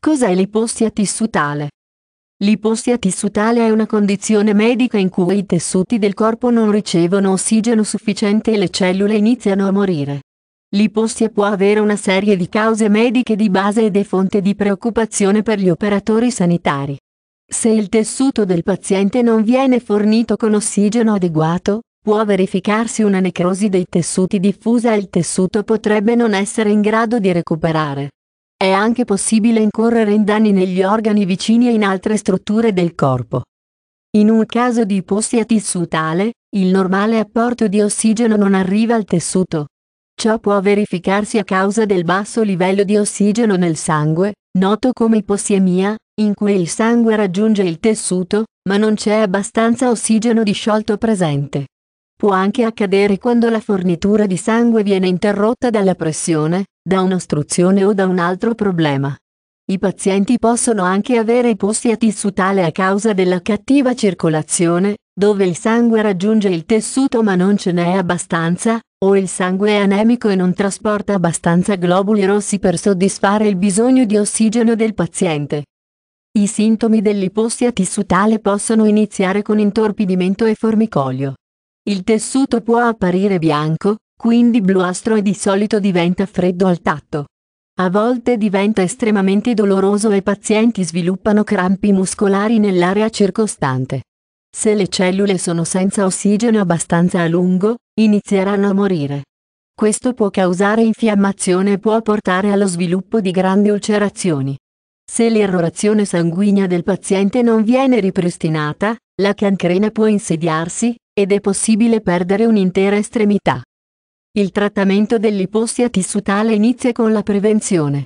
Cos'è l'ipostia tissutale? L'ipostia tissutale è una condizione medica in cui i tessuti del corpo non ricevono ossigeno sufficiente e le cellule iniziano a morire. L'ipostia può avere una serie di cause mediche di base ed è fonte di preoccupazione per gli operatori sanitari. Se il tessuto del paziente non viene fornito con ossigeno adeguato, può verificarsi una necrosi dei tessuti diffusa e il tessuto potrebbe non essere in grado di recuperare. È anche possibile incorrere in danni negli organi vicini e in altre strutture del corpo. In un caso di ipossia tissutale, il normale apporto di ossigeno non arriva al tessuto. Ciò può verificarsi a causa del basso livello di ossigeno nel sangue, noto come ipossiemia, in cui il sangue raggiunge il tessuto, ma non c'è abbastanza ossigeno disciolto presente. Può anche accadere quando la fornitura di sangue viene interrotta dalla pressione, da un'ostruzione o da un altro problema. I pazienti possono anche avere ipossia tissutale a causa della cattiva circolazione, dove il sangue raggiunge il tessuto ma non ce n'è abbastanza, o il sangue è anemico e non trasporta abbastanza globuli rossi per soddisfare il bisogno di ossigeno del paziente. I sintomi dell'ipossia tissutale possono iniziare con intorpidimento e formicolio, il tessuto può apparire bianco, quindi bluastro e di solito diventa freddo al tatto. A volte diventa estremamente doloroso e i pazienti sviluppano crampi muscolari nell'area circostante. Se le cellule sono senza ossigeno abbastanza a lungo, inizieranno a morire. Questo può causare infiammazione e può portare allo sviluppo di grandi ulcerazioni. Se l'errorazione sanguigna del paziente non viene ripristinata, la cancrena può insediarsi, ed è possibile perdere un'intera estremità. Il trattamento dell'ipossia tissutale inizia con la prevenzione.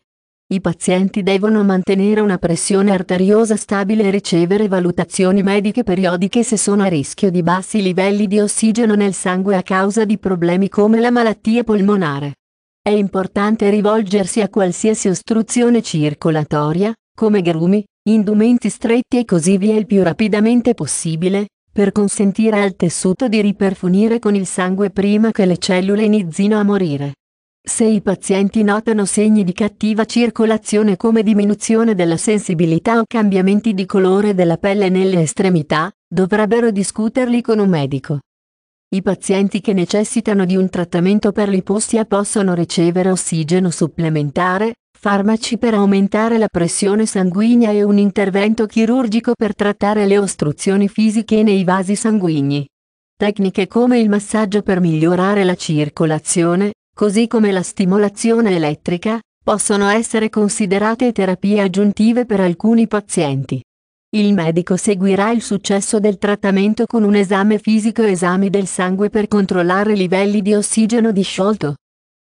I pazienti devono mantenere una pressione arteriosa stabile e ricevere valutazioni mediche periodiche se sono a rischio di bassi livelli di ossigeno nel sangue a causa di problemi come la malattia polmonare. È importante rivolgersi a qualsiasi ostruzione circolatoria, come grumi, indumenti stretti e così via il più rapidamente possibile, per consentire al tessuto di riperfunire con il sangue prima che le cellule inizino a morire. Se i pazienti notano segni di cattiva circolazione come diminuzione della sensibilità o cambiamenti di colore della pelle nelle estremità, dovrebbero discuterli con un medico. I pazienti che necessitano di un trattamento per l'ipostia possono ricevere ossigeno supplementare, farmaci per aumentare la pressione sanguigna e un intervento chirurgico per trattare le ostruzioni fisiche nei vasi sanguigni. Tecniche come il massaggio per migliorare la circolazione, così come la stimolazione elettrica, possono essere considerate terapie aggiuntive per alcuni pazienti. Il medico seguirà il successo del trattamento con un esame fisico e esami del sangue per controllare i livelli di ossigeno disciolto.